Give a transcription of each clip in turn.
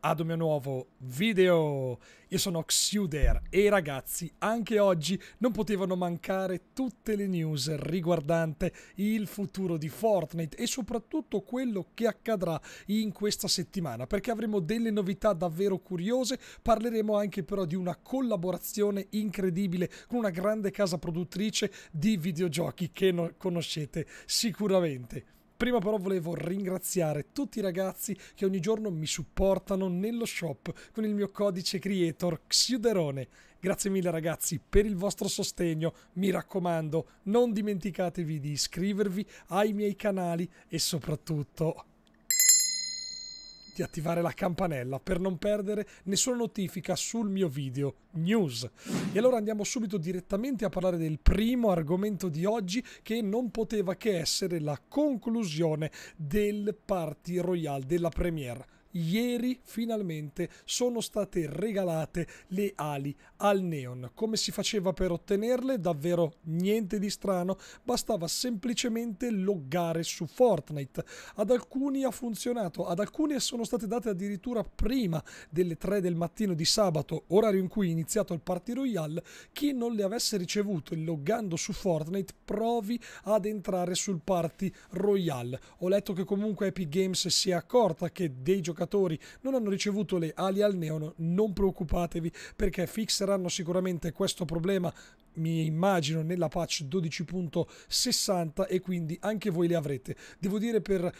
ad un mio nuovo video. Io sono Xuder e ragazzi, anche oggi non potevano mancare tutte le news riguardante il futuro di Fortnite e soprattutto quello che accadrà in questa settimana, perché avremo delle novità davvero curiose, parleremo anche però di una collaborazione incredibile con una grande casa produttrice di videogiochi che conoscete sicuramente. Prima però volevo ringraziare tutti i ragazzi che ogni giorno mi supportano nello shop con il mio codice creator Xiuderone. Grazie mille ragazzi per il vostro sostegno, mi raccomando non dimenticatevi di iscrivervi ai miei canali e soprattutto di attivare la campanella per non perdere nessuna notifica sul mio video news. E allora andiamo subito direttamente a parlare del primo argomento di oggi che non poteva che essere la conclusione del Party Royale della Premiere ieri finalmente sono state regalate le ali al neon. Come si faceva per ottenerle? Davvero niente di strano, bastava semplicemente loggare su Fortnite. Ad alcuni ha funzionato, ad alcune sono state date addirittura prima delle 3 del mattino di sabato, orario in cui è iniziato il Party Royale. Chi non le avesse ricevute loggando su Fortnite provi ad entrare sul Party Royale. Ho letto che comunque Epic Games si è accorta che dei giocatori giocatori non hanno ricevuto le ali al neon, non preoccupatevi perché fixeranno sicuramente questo problema mi immagino nella patch 12.60 e quindi anche voi le avrete. Devo dire per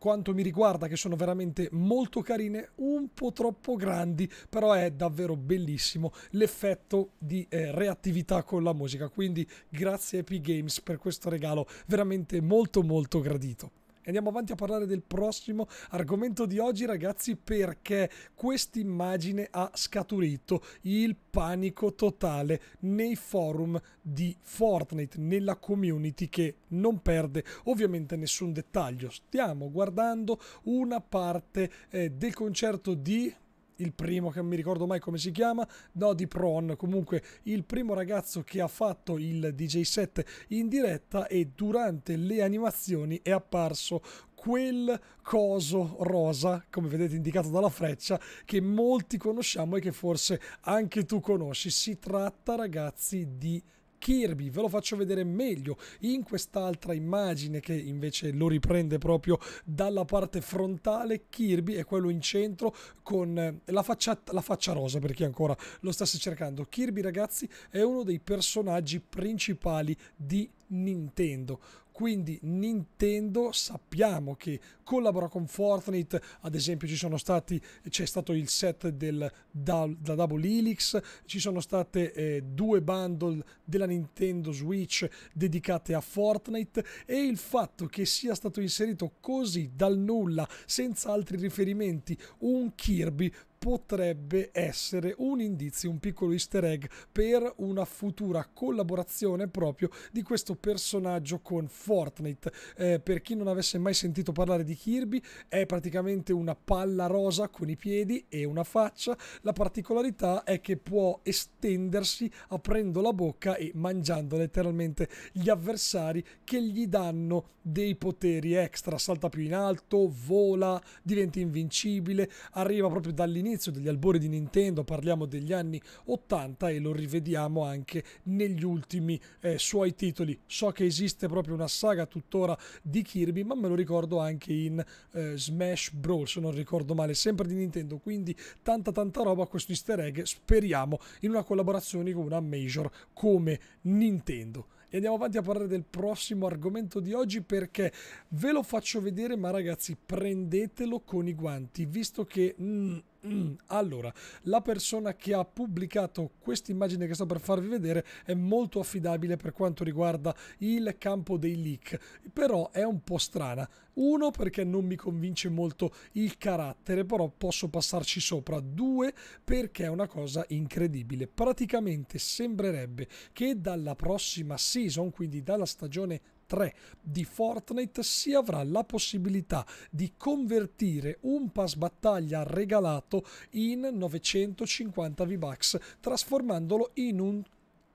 quanto mi riguarda che sono veramente molto carine, un po' troppo grandi, però è davvero bellissimo l'effetto di eh, reattività con la musica, quindi grazie Epic Games per questo regalo veramente molto molto gradito. Andiamo avanti a parlare del prossimo argomento di oggi, ragazzi, perché quest'immagine ha scaturito il panico totale nei forum di Fortnite, nella community che non perde ovviamente nessun dettaglio. Stiamo guardando una parte eh, del concerto di il primo che non mi ricordo mai come si chiama, no di Pron, comunque il primo ragazzo che ha fatto il DJ set in diretta e durante le animazioni è apparso quel coso rosa, come vedete indicato dalla freccia, che molti conosciamo e che forse anche tu conosci. Si tratta ragazzi di Kirby, ve lo faccio vedere meglio in quest'altra immagine che invece lo riprende proprio dalla parte frontale, Kirby è quello in centro con eh, la faccia, la faccia rosa per chi ancora lo stesse cercando. Kirby ragazzi è uno dei personaggi principali di Nintendo. Quindi Nintendo sappiamo che collabora con Fortnite, ad esempio stati, c'è stato il set del, da, da Double Helix, ci sono state eh, due bundle della Nintendo Switch dedicate a Fortnite e il fatto che sia stato inserito così dal nulla, senza altri riferimenti, un Kirby potrebbe essere un indizio, un piccolo easter egg per una futura collaborazione proprio di questo personaggio con Fortnite. Eh, per chi non avesse mai sentito parlare di Kirby è praticamente una palla rosa con i piedi e una faccia. La particolarità è che può estendersi aprendo la bocca e mangiando letteralmente gli avversari che gli danno dei poteri extra. Salta più in alto, vola, diventa invincibile, arriva proprio dall'inizio degli albori di Nintendo, parliamo degli anni 80 e lo rivediamo anche negli ultimi eh, suoi titoli. So che esiste proprio una saga tuttora di Kirby, ma me lo ricordo anche in in eh, Smash Brawl, se non ricordo male, sempre di Nintendo, quindi tanta tanta roba questo easter egg, speriamo, in una collaborazione con una major come Nintendo. E andiamo avanti a parlare del prossimo argomento di oggi perché ve lo faccio vedere, ma ragazzi prendetelo con i guanti, visto che... Mm, Mm, allora, la persona che ha pubblicato questa immagine che sto per farvi vedere è molto affidabile per quanto riguarda il campo dei leak, però è un po' strana. Uno, perché non mi convince molto il carattere, però posso passarci sopra. Due, perché è una cosa incredibile. Praticamente sembrerebbe che dalla prossima season, quindi dalla stagione 3 di Fortnite si avrà la possibilità di convertire un pass battaglia regalato in 950 V-Bucks trasformandolo in un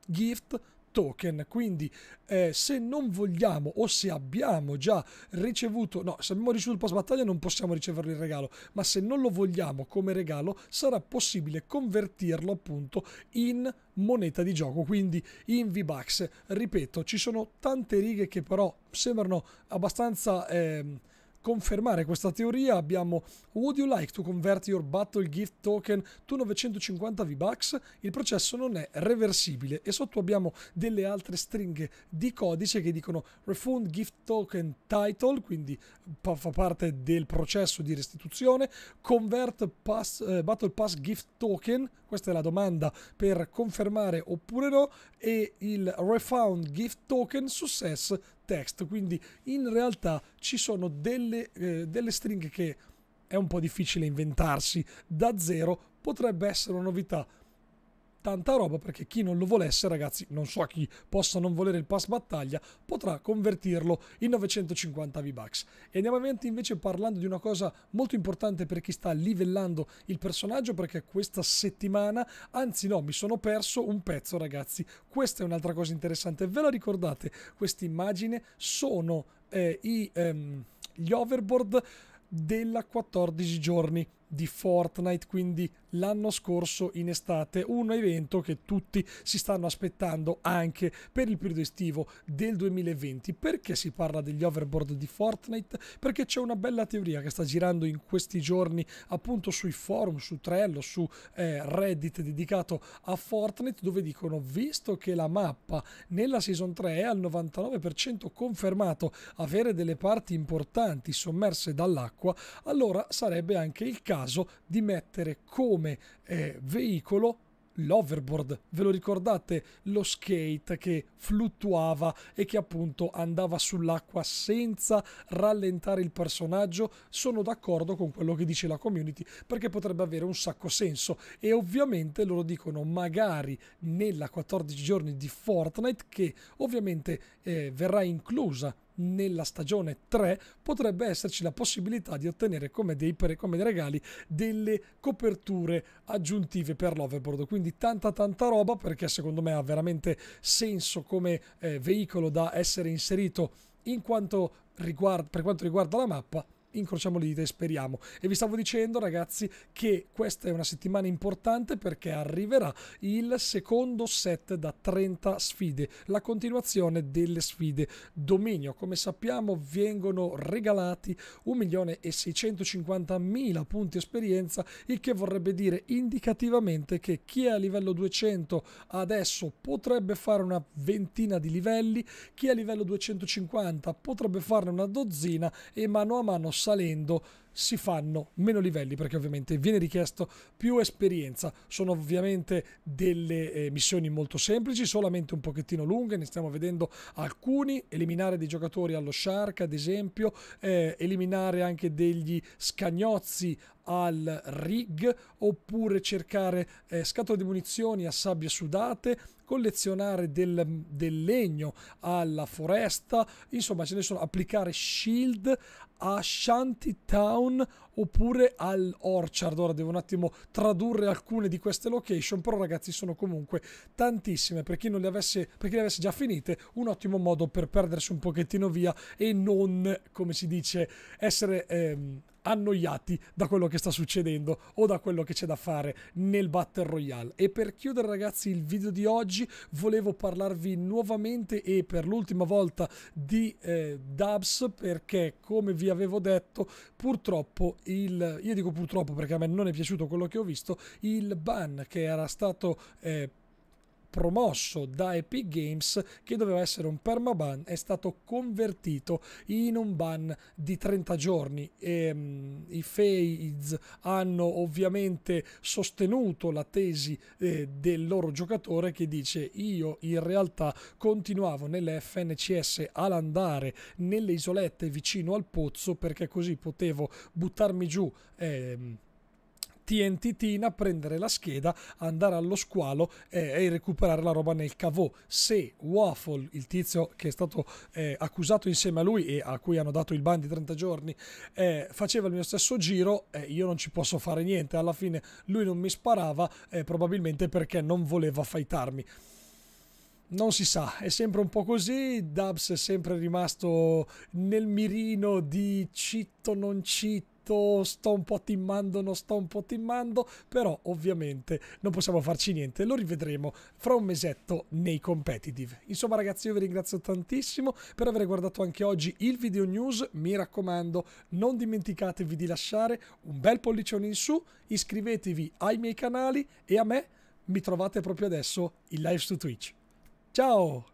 gift token, quindi eh, se non vogliamo o se abbiamo già ricevuto, no, se abbiamo ricevuto il post battaglia non possiamo riceverlo in regalo, ma se non lo vogliamo come regalo sarà possibile convertirlo appunto in moneta di gioco, quindi in V-Bucks. Ripeto, ci sono tante righe che però sembrano abbastanza... Eh, confermare questa teoria abbiamo Would you like to convert your battle gift token to 950 V-Bucks? Il processo non è reversibile e sotto abbiamo delle altre stringhe di codice che dicono refund gift token title, quindi fa parte del processo di restituzione, convert pass, eh, battle pass gift token, questa è la domanda per confermare oppure no, e il refund gift token success text, quindi in realtà ci sono delle, eh, delle stringhe che è un po' difficile inventarsi da zero, potrebbe essere una novità tanta roba perché chi non lo volesse, ragazzi, non so a chi possa non volere il pass battaglia, potrà convertirlo in 950 V-Bucks. E andiamo avanti invece parlando di una cosa molto importante per chi sta livellando il personaggio perché questa settimana, anzi no, mi sono perso un pezzo, ragazzi. Questa è un'altra cosa interessante. Ve la ricordate? Questa immagine sono eh, i, ehm, gli overboard della 14 giorni di Fortnite, quindi l'anno scorso in estate, un evento che tutti si stanno aspettando anche per il periodo estivo del 2020. Perché si parla degli overboard di Fortnite? Perché c'è una bella teoria che sta girando in questi giorni appunto sui forum, su Trello, su eh, Reddit dedicato a Fortnite, dove dicono visto che la mappa nella Season 3 è al 99% confermato avere delle parti importanti sommerse dall'acqua, allora sarebbe anche il caso caso di mettere come eh, veicolo l'overboard. Ve lo ricordate? Lo skate che fluttuava e che appunto andava sull'acqua senza rallentare il personaggio. Sono d'accordo con quello che dice la community perché potrebbe avere un sacco senso. E ovviamente loro dicono magari nella 14 giorni di Fortnite che ovviamente eh, verrà inclusa nella stagione 3 potrebbe esserci la possibilità di ottenere come dei, come dei regali delle coperture aggiuntive per l'overboard quindi tanta tanta roba perché secondo me ha veramente senso come eh, veicolo da essere inserito in quanto riguarda, per quanto riguarda la mappa incrociamo le dita e speriamo. E vi stavo dicendo, ragazzi, che questa è una settimana importante perché arriverà il secondo set da 30 sfide, la continuazione delle sfide dominio. Come sappiamo, vengono regalati 1.650.000 punti esperienza, il che vorrebbe dire indicativamente che chi è a livello 200 adesso potrebbe fare una ventina di livelli, chi è a livello 250 potrebbe farne una dozzina e mano a mano salendo si fanno meno livelli perché ovviamente viene richiesto più esperienza. Sono ovviamente delle eh, missioni molto semplici, solamente un pochettino lunghe, ne stiamo vedendo alcuni, eliminare dei giocatori allo shark ad esempio, eh, eliminare anche degli scagnozzi al rig oppure cercare eh, scatole di munizioni a sabbie sudate collezionare del, del legno alla foresta, insomma ce ne sono, applicare shield a Shantytown oppure all'Orchard. Ora devo un attimo tradurre alcune di queste location, però ragazzi sono comunque tantissime. Per chi, non le, avesse, per chi le avesse già finite, un ottimo modo per perdersi un pochettino via e non, come si dice, essere ehm, annoiati da quello che sta succedendo o da quello che c'è da fare nel Battle Royale. E per chiudere ragazzi il video di oggi volevo parlarvi nuovamente e per l'ultima volta di eh, Dubs perché come vi avevo detto purtroppo il, io dico purtroppo perché a me non è piaciuto quello che ho visto, il ban che era stato eh, promosso da Epic Games che doveva essere un permaban è stato convertito in un ban di 30 giorni e, um, i FaZe hanno ovviamente sostenuto la tesi eh, del loro giocatore che dice io in realtà continuavo nelle FNCS ad andare nelle isolette vicino al pozzo perché così potevo buttarmi giù ehm, TNTina, prendere la scheda, andare allo squalo eh, e recuperare la roba nel cavò. Se Waffle, il tizio che è stato eh, accusato insieme a lui e a cui hanno dato il ban di 30 giorni, eh, faceva il mio stesso giro, eh, io non ci posso fare niente. Alla fine lui non mi sparava, eh, probabilmente perché non voleva fightarmi non si sa, è sempre un po' così. Dubs è sempre rimasto nel mirino di citto, non citto detto sto un po' timmando, non sto un po' timmando, però ovviamente non possiamo farci niente, lo rivedremo fra un mesetto nei competitive. Insomma ragazzi io vi ringrazio tantissimo per aver guardato anche oggi il video news, mi raccomando non dimenticatevi di lasciare un bel pollicione in su, iscrivetevi ai miei canali e a me mi trovate proprio adesso in live su Twitch. Ciao!